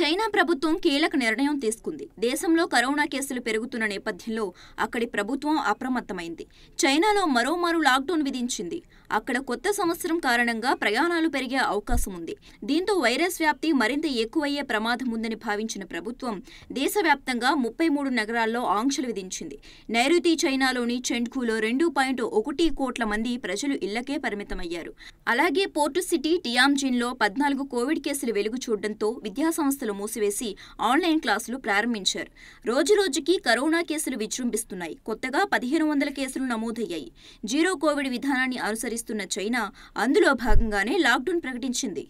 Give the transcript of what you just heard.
China ప్రభుత్వం కీలక నిర్ణయం తీసుకుంది దేశంలో కరోనా కేసులు పెరుగుతున్న నేపథ్యంలో అక్కడి ప్రభుత్వం అప్రమత్తమైంది చైనాలో మరోమారు లాక్డౌన్ విధించింది అక్కడ కొత్త సంవత్సరం కారణంగా ప్రయాణాలు పెరిగే అవకాశం ఉంది దీంతో వైరస్ వ్యాప్తి మరింత ఎక్కువయ్యే ప్రమాదం ఉందని భావించిన ప్రభుత్వం దేశవ్యాప్తంగా ముప్పై మూడు నగరాల్లో ఆంక్షలు విధించింది నైరుతి చైనాలోని చెండ్కూలో రెండు పాయింట్ ఒకటి కోట్ల మంది ప్రజలు ఇళ్లకే పరిమితమయ్యారు అలాగే పోర్టు సిటీ టియాంజిన్లో పద్నాలుగు కోవిడ్ కేసులు వెలుగు చూడడంతో విద్యాసంస్థలు క్లాసులు మూసివేసి ఆన్లైన్ క్లాసులు ప్రారంభించారు రోజురోజుకి కరోనా కేసులు విజృంభిస్తున్నాయి కొత్తగా పదిహేను వందల కేసులు నమోదయ్యాయి జీరో కోవిడ్ విధానాన్ని అనుసరిస్తున్న చైనా అందులో భాగంగానే లాక్డౌన్ ప్రకటించింది